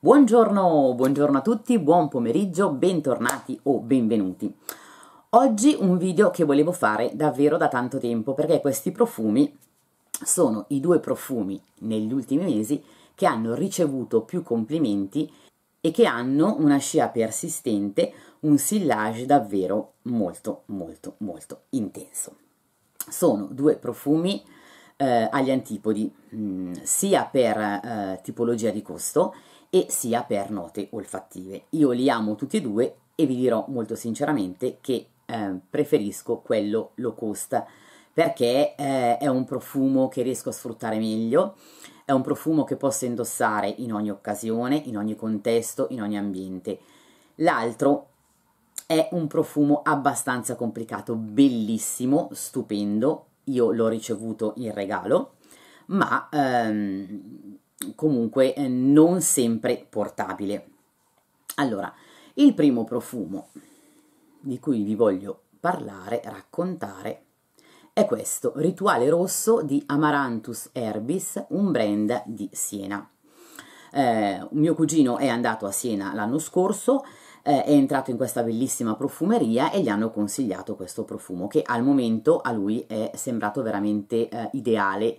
Buongiorno, buongiorno a tutti, buon pomeriggio, bentornati o benvenuti. Oggi un video che volevo fare davvero da tanto tempo perché questi profumi sono i due profumi negli ultimi mesi che hanno ricevuto più complimenti e che hanno una scia persistente, un sillage davvero molto molto molto intenso. Sono due profumi eh, agli antipodi, mh, mm, sia per eh, tipologia di costo e sia per note olfattive. Io li amo tutti e due e vi dirò molto sinceramente che eh, preferisco quello low cost perché eh, è un profumo che riesco a sfruttare meglio, è un profumo che posso indossare in ogni occasione, in ogni contesto, in ogni ambiente. L'altro è un profumo abbastanza complicato, bellissimo, stupendo, io l'ho ricevuto in regalo, ma ehm, comunque eh, non sempre portabile. Allora, il primo profumo di cui vi voglio parlare, raccontare, è questo, Rituale Rosso di Amaranthus Herbis, un brand di Siena. Eh, mio cugino è andato a Siena l'anno scorso, eh, è entrato in questa bellissima profumeria e gli hanno consigliato questo profumo che al momento a lui è sembrato veramente eh, ideale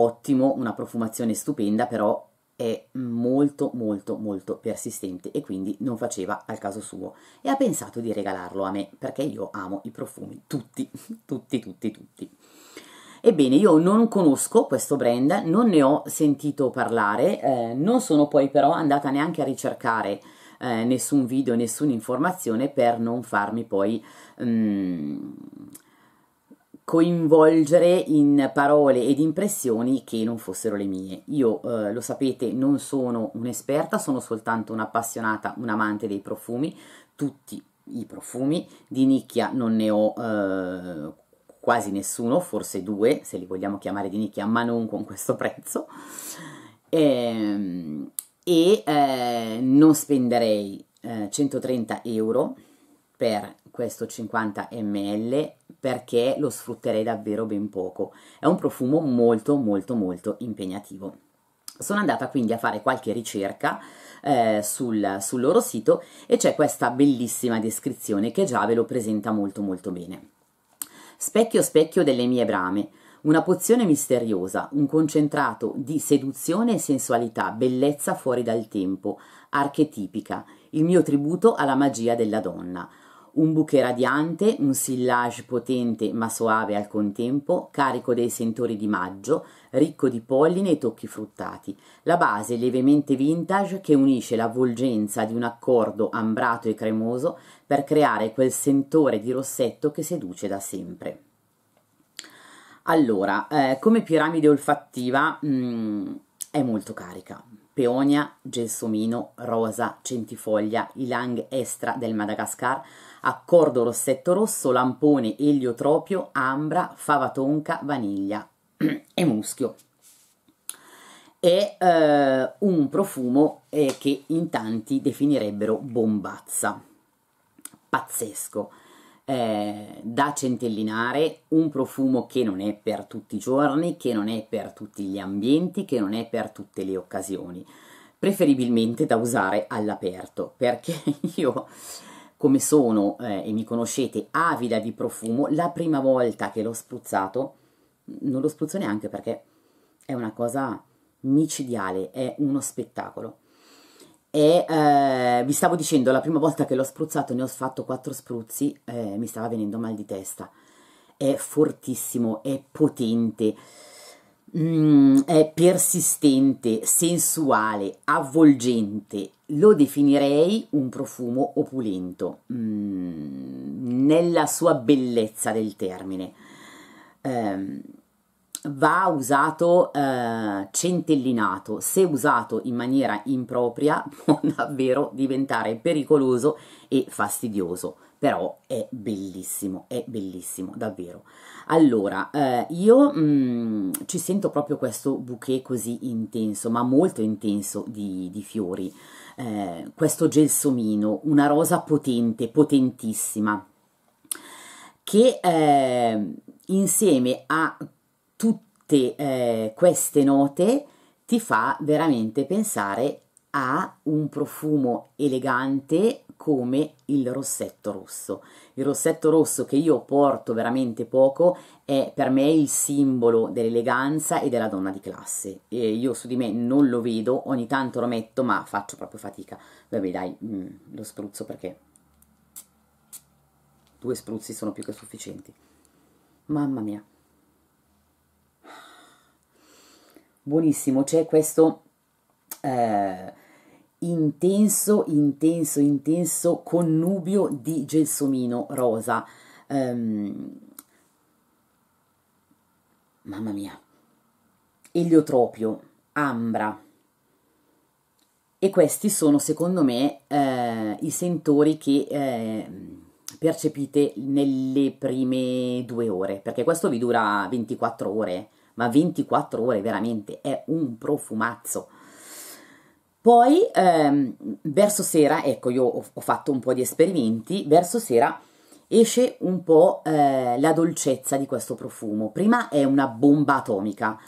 ottimo, una profumazione stupenda, però è molto molto molto persistente e quindi non faceva al caso suo e ha pensato di regalarlo a me perché io amo i profumi tutti tutti tutti tutti ebbene io non conosco questo brand non ne ho sentito parlare eh, non sono poi però andata neanche a ricercare eh, nessun video nessuna informazione per non farmi poi mh, mm, coinvolgere in parole ed impressioni che non fossero le mie. Io, eh, lo sapete, non sono un'esperta, sono soltanto un'appassionata, un amante dei profumi, tutti i profumi, di nicchia non ne ho eh, quasi nessuno, forse due, se li vogliamo chiamare di nicchia, ma non con questo prezzo. E, ehm, e eh, non spenderei 130 eh, euro per questo 50 ml perché lo sfrutterei davvero ben poco. È un profumo molto molto molto impegnativo. Sono andata quindi a fare qualche ricerca eh, sul, sul loro sito e c'è questa bellissima descrizione che già ve lo presenta molto molto bene. Specchio specchio delle mie brame, una pozione misteriosa, un concentrato di seduzione e sensualità, bellezza fuori dal tempo, archetipica, il mio tributo alla magia della donna, un bouquet radiante, un sillage potente ma soave al contempo, carico dei sentori di maggio, ricco di polline e tocchi fruttati. La base lievemente vintage che unisce l'avvolgenza di un accordo ambrato e cremoso per creare quel sentore di rossetto che seduce da sempre. Allora, eh, come piramide olfattiva, mh, mm, è molto carica. Peonia, gelsomino, rosa, centifoglia, ilang estra del Madagascar, accordo rossetto rosso, lampone, eliotropio, ambra, fava tonca, vaniglia e muschio. È eh, un profumo eh, che in tanti definirebbero bombazza. Pazzesco eh, da centellinare, un profumo che non è per tutti i giorni, che non è per tutti gli ambienti, che non è per tutte le occasioni, preferibilmente da usare all'aperto, perché io come sono eh, e mi conoscete avida di profumo, la prima volta che l'ho spruzzato non lo spruzzo neanche perché è una cosa micidiale, è uno spettacolo e eh, vi stavo dicendo la prima volta che l'ho spruzzato ne ho fatto quattro spruzzi eh, mi stava venendo mal di testa è fortissimo è potente mm, è persistente sensuale avvolgente lo definirei un profumo opulento mm, nella sua bellezza del termine eh, va usato eh, centellinato, se usato in maniera impropria può davvero diventare pericoloso e fastidioso, però è bellissimo, è bellissimo, davvero. Allora, eh, io mh, mm, ci sento proprio questo bouquet così intenso, ma molto intenso di, di fiori, eh, questo gelsomino, una rosa potente, potentissima, che eh, insieme a tutte eh, queste note ti fa veramente pensare a un profumo elegante come il rossetto rosso. Il rossetto rosso che io porto veramente poco è per me il simbolo dell'eleganza e della donna di classe. E io su di me non lo vedo, ogni tanto lo metto, ma faccio proprio fatica. Vabbè, dai, mm, lo spruzzo perché due spruzzi sono più che sufficienti. Mamma mia. buonissimo, c'è questo eh, intenso, intenso, intenso connubio di gelsomino rosa. Um, mamma mia, eliotropio, ambra. E questi sono secondo me eh, i sentori che eh, percepite nelle prime due ore, perché questo vi dura 24 ore ma 24 ore veramente è un profumazzo. Poi ehm, verso sera, ecco io ho, ho, fatto un po' di esperimenti, verso sera esce un po' eh, la dolcezza di questo profumo. Prima è una bomba atomica,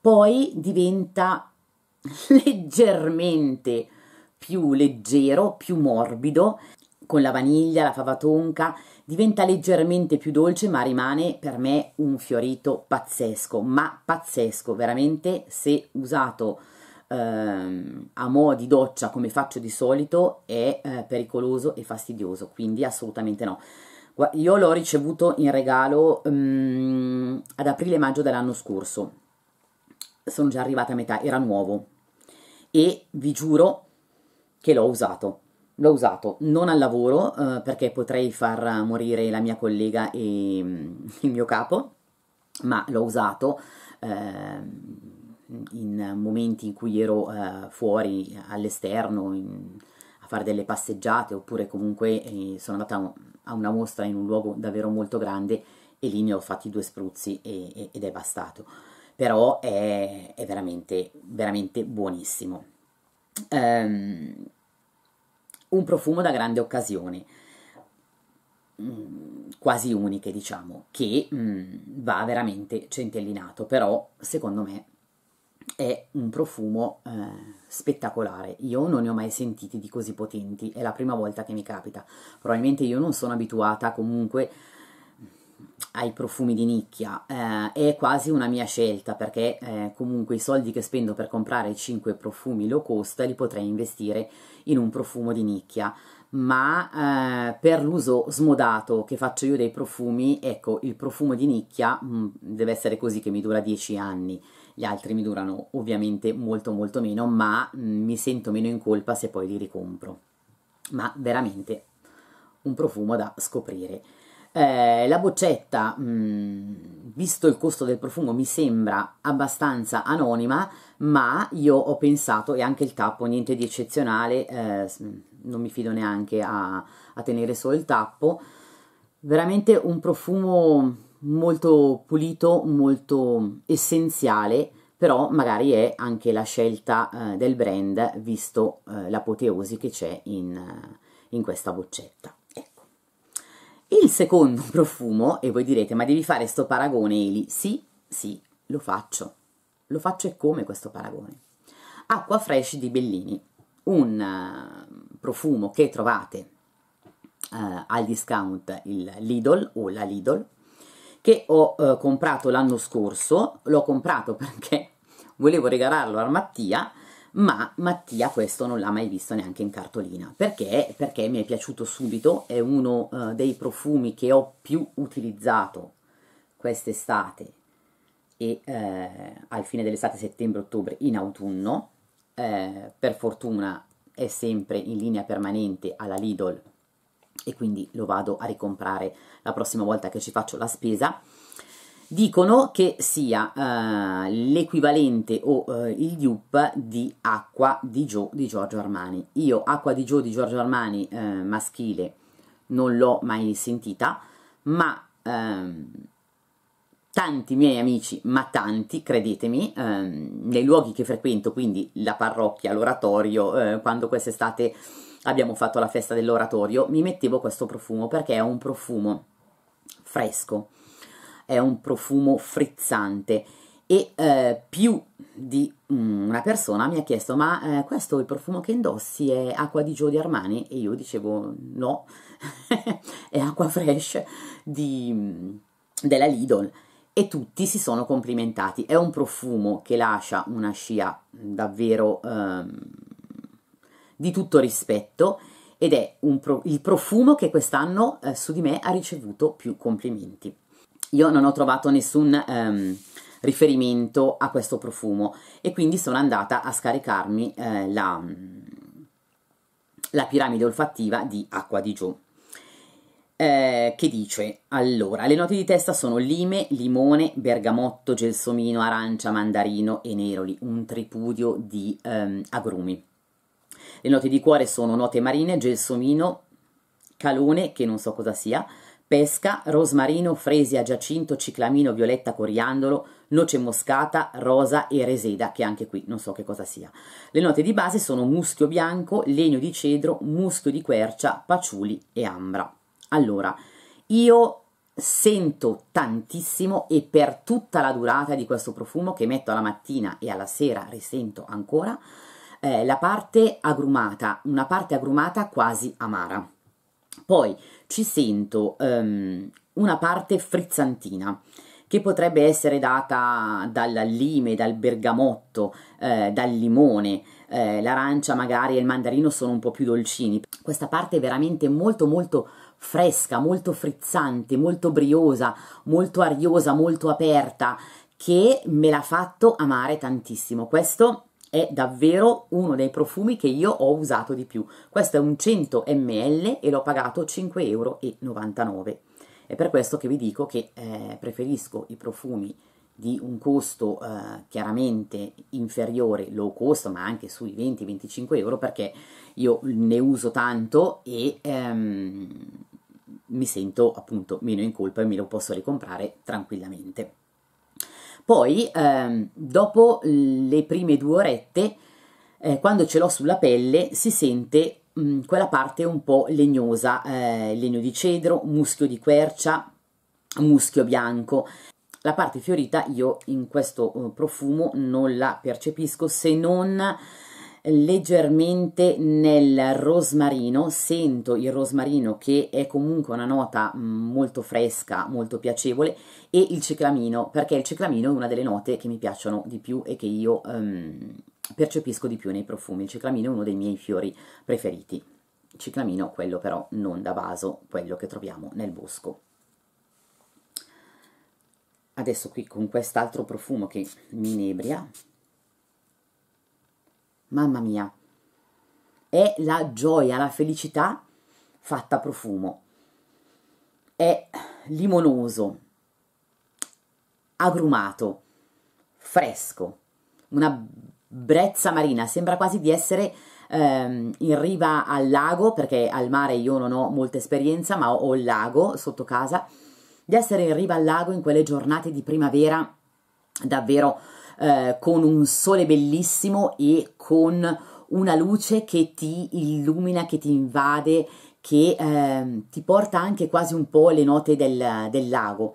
poi diventa leggermente più leggero, più morbido con la vaniglia, la fava tonca, diventa leggermente più dolce, ma rimane per me un fiorito pazzesco, ma pazzesco, veramente se usato ehm, a mo' di doccia come faccio di solito è eh, pericoloso e fastidioso, quindi assolutamente no. Io l'ho ricevuto in regalo um, ad aprile-maggio dell'anno scorso, sono già arrivata a metà, era nuovo e vi giuro che l'ho usato L'ho usato non al lavoro eh, perché potrei far morire la mia collega e mm, il mio capo, ma l'ho usato eh, in momenti in cui ero eh, fuori all'esterno a fare delle passeggiate oppure comunque eh, sono andata a una mostra in un luogo davvero molto grande e lì ne ho fatti due spruzzi e, e, ed è bastato. Però è, è veramente, veramente buonissimo. Ehm un profumo da grande occasione, mm, quasi uniche diciamo, che mh, mm, va veramente centellinato, però secondo me è un profumo eh, spettacolare, io non ne ho mai sentiti di così potenti, è la prima volta che mi capita, probabilmente io non sono abituata comunque a ai profumi di nicchia eh, è quasi una mia scelta perché eh, comunque i soldi che spendo per comprare 5 profumi low cost li potrei investire in un profumo di nicchia ma eh, per l'uso smodato che faccio io dei profumi ecco il profumo di nicchia mh, mm, deve essere così che mi dura 10 anni gli altri mi durano ovviamente molto molto meno ma mh, mm, mi sento meno in colpa se poi li ricompro ma veramente un profumo da scoprire eh, la boccetta, mh, mm, visto il costo del profumo, mi sembra abbastanza anonima, ma io ho pensato, e anche il tappo, niente di eccezionale, eh, non mi fido neanche a, a tenere solo il tappo, veramente un profumo molto pulito, molto essenziale, però magari è anche la scelta eh, del brand, visto eh, l'apoteosi che c'è in, in questa boccetta. Il secondo profumo, e voi direte, ma devi fare sto paragone, Eli? Sì, sì, lo faccio. Lo faccio e come questo paragone? Acqua Fresh di Bellini, un eh, profumo che trovate uh, al discount il Lidl o la Lidl, che ho uh, comprato l'anno scorso, l'ho comprato perché volevo regalarlo a Mattia, ma Mattia questo non l'ha mai visto neanche in cartolina. Perché? Perché mi è piaciuto subito, è uno uh, dei profumi che ho più utilizzato quest'estate e eh, al fine dell'estate settembre-ottobre in autunno. Eh, per fortuna è sempre in linea permanente alla Lidl e quindi lo vado a ricomprare la prossima volta che ci faccio la spesa dicono che sia eh, l'equivalente o eh, il dupe di Acqua di Joe di Giorgio Armani. Io Acqua di Joe di Giorgio Armani eh, maschile non l'ho mai sentita, ma ehm, tanti miei amici, ma tanti, credetemi, ehm, nei luoghi che frequento, quindi la parrocchia, l'oratorio, eh, quando quest'estate abbiamo fatto la festa dell'oratorio, mi mettevo questo profumo perché è un profumo fresco, è un profumo frizzante e eh, più di una persona mi ha chiesto ma eh, questo il profumo che indossi è acqua di Jodi Armani e io dicevo no è acqua fresh di, della Lidl e tutti si sono complimentati è un profumo che lascia una scia davvero eh, di tutto rispetto ed è pro, il profumo che quest'anno eh, su di me ha ricevuto più complimenti io non ho trovato nessun ehm, riferimento a questo profumo e quindi sono andata a scaricarmi eh, la, la, piramide olfattiva di Acqua di Giù. Eh, che dice allora le note di testa sono lime, limone, bergamotto, gelsomino, arancia, mandarino e neroli, un tripudio di ehm, agrumi. Le note di cuore sono note marine, gelsomino, calone, che non so cosa sia, pesca, rosmarino, fresia, giacinto, ciclamino, violetta, coriandolo, noce moscata, rosa e reseda, che anche qui non so che cosa sia. Le note di base sono muschio bianco, legno di cedro, muschio di quercia, paciuli e ambra. Allora, io sento tantissimo e per tutta la durata di questo profumo che metto alla mattina e alla sera risento ancora eh, la parte agrumata, una parte agrumata quasi amara. Poi ci sento um, una parte frizzantina che potrebbe essere data lime, dal bergamotto, eh, dal limone, eh, l'arancia magari e il mandarino sono un po' più dolcini. Questa parte è veramente molto molto fresca, molto frizzante, molto briosa, molto ariosa, molto aperta, che me l'ha fatto amare tantissimo. Questo è davvero uno dei profumi che io ho usato di più. Questo è un 100 ml e l'ho pagato 5,99 euro. È per questo che vi dico che eh, preferisco i profumi di un costo eh, chiaramente inferiore, low cost, ma anche sui 20-25 euro, perché io ne uso tanto e ehm, mi sento appunto meno in colpa e me lo posso ricomprare tranquillamente. Poi, ehm, dopo le prime due orette, eh, quando ce l'ho sulla pelle, si sente mh, mm, quella parte un po' legnosa, eh, legno di cedro, muschio di quercia, muschio bianco. La parte fiorita io in questo eh, profumo non la percepisco se non leggermente nel rosmarino, sento il rosmarino che è comunque una nota mm, molto fresca, molto piacevole e il ciclamino, perché il ciclamino è una delle note che mi piacciono di più e che io ehm, percepisco di più nei profumi. Il ciclamino è uno dei miei fiori preferiti. Ciclamino, quello però non da vaso, quello che troviamo nel bosco. Adesso qui con quest'altro profumo che mi inebria, mamma mia, è la gioia, la felicità fatta profumo, è limonoso, agrumato, fresco, una brezza marina, sembra quasi di essere ehm, in riva al lago, perché al mare io non ho molta esperienza, ma ho, ho il lago sotto casa, di essere in riva al lago in quelle giornate di primavera davvero eh, con un sole bellissimo e con una luce che ti illumina, che ti invade, che eh, ti porta anche quasi un po' le note del, del lago.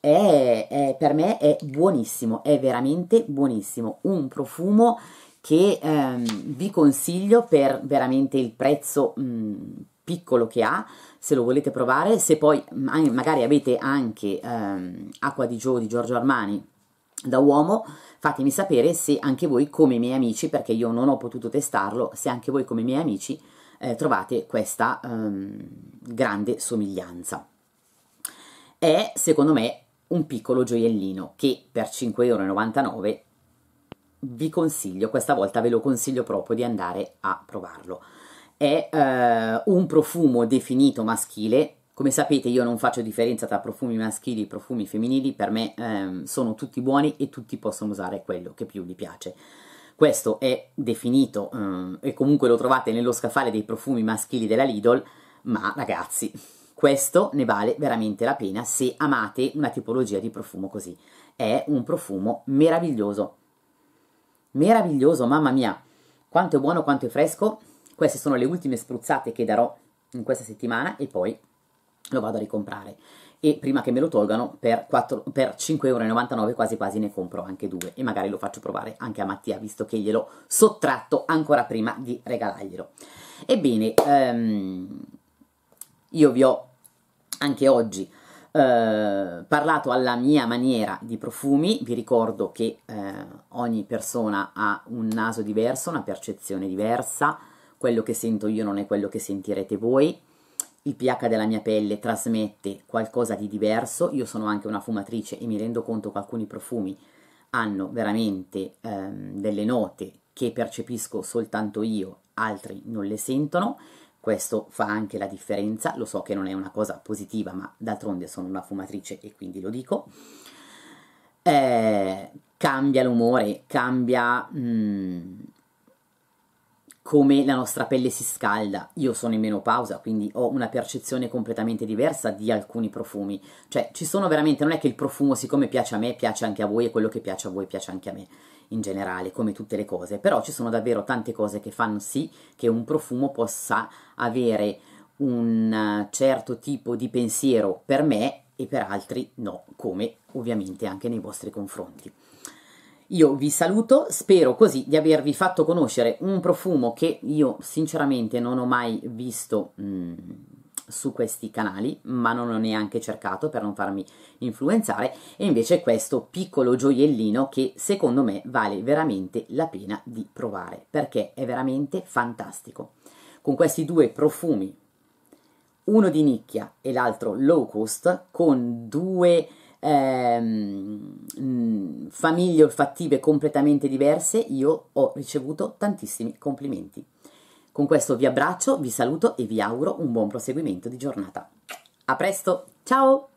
È, è, per me è buonissimo, è veramente buonissimo. Un profumo che ehm, vi consiglio per veramente il prezzo mh, piccolo che ha, se lo volete provare. Se poi magari avete anche ehm, Acqua di Gio di Giorgio Armani, da uomo fatemi sapere se anche voi come i miei amici, perché io non ho potuto testarlo, se anche voi come i miei amici eh, trovate questa ehm, grande somiglianza. È secondo me un piccolo gioiellino che per 5,99€ vi consiglio, questa volta ve lo consiglio proprio di andare a provarlo. È eh, un profumo definito maschile, come sapete io non faccio differenza tra profumi maschili e profumi femminili, per me ehm, sono tutti buoni e tutti possono usare quello che più gli piace. Questo è definito ehm, e comunque lo trovate nello scaffale dei profumi maschili della Lidl, ma ragazzi, questo ne vale veramente la pena se amate una tipologia di profumo così. È un profumo meraviglioso. Meraviglioso, mamma mia. Quanto è buono, quanto è fresco. Queste sono le ultime spruzzate che darò in questa settimana e poi lo vado a ricomprare e prima che me lo tolgano per, 4, per 5,99€ quasi quasi ne compro anche due e magari lo faccio provare anche a Mattia visto che gliel'ho sottratto ancora prima di regalarglielo ebbene um, io vi ho anche oggi eh, parlato alla mia maniera di profumi, vi ricordo che eh, ogni persona ha un naso diverso, una percezione diversa, quello che sento io non è quello che sentirete voi, il pH della mia pelle trasmette qualcosa di diverso, io sono anche una fumatrice e mi rendo conto che alcuni profumi hanno veramente ehm, delle note che percepisco soltanto io, altri non le sentono, questo fa anche la differenza, lo so che non è una cosa positiva, ma d'altronde sono una fumatrice e quindi lo dico. Eh, cambia l'umore, cambia mh, mm, come la nostra pelle si scalda. Io sono in menopausa, quindi ho una percezione completamente diversa di alcuni profumi. Cioè, ci sono veramente, non è che il profumo, siccome piace a me, piace anche a voi e quello che piace a voi piace anche a me, in generale, come tutte le cose. Però ci sono davvero tante cose che fanno sì che un profumo possa avere un eh, certo tipo di pensiero per me e per altri no, come ovviamente anche nei vostri confronti. Io vi saluto, spero così di avervi fatto conoscere un profumo che io sinceramente non ho mai visto mh, mm, su questi canali, ma non ho neanche cercato per non farmi influenzare, e invece questo piccolo gioiellino che secondo me vale veramente la pena di provare, perché è veramente fantastico. Con questi due profumi, uno di nicchia e l'altro low cost, con due ehm, famiglie olfattive completamente diverse, io ho ricevuto tantissimi complimenti. Con questo vi abbraccio, vi saluto e vi auguro un buon proseguimento di giornata. A presto, ciao!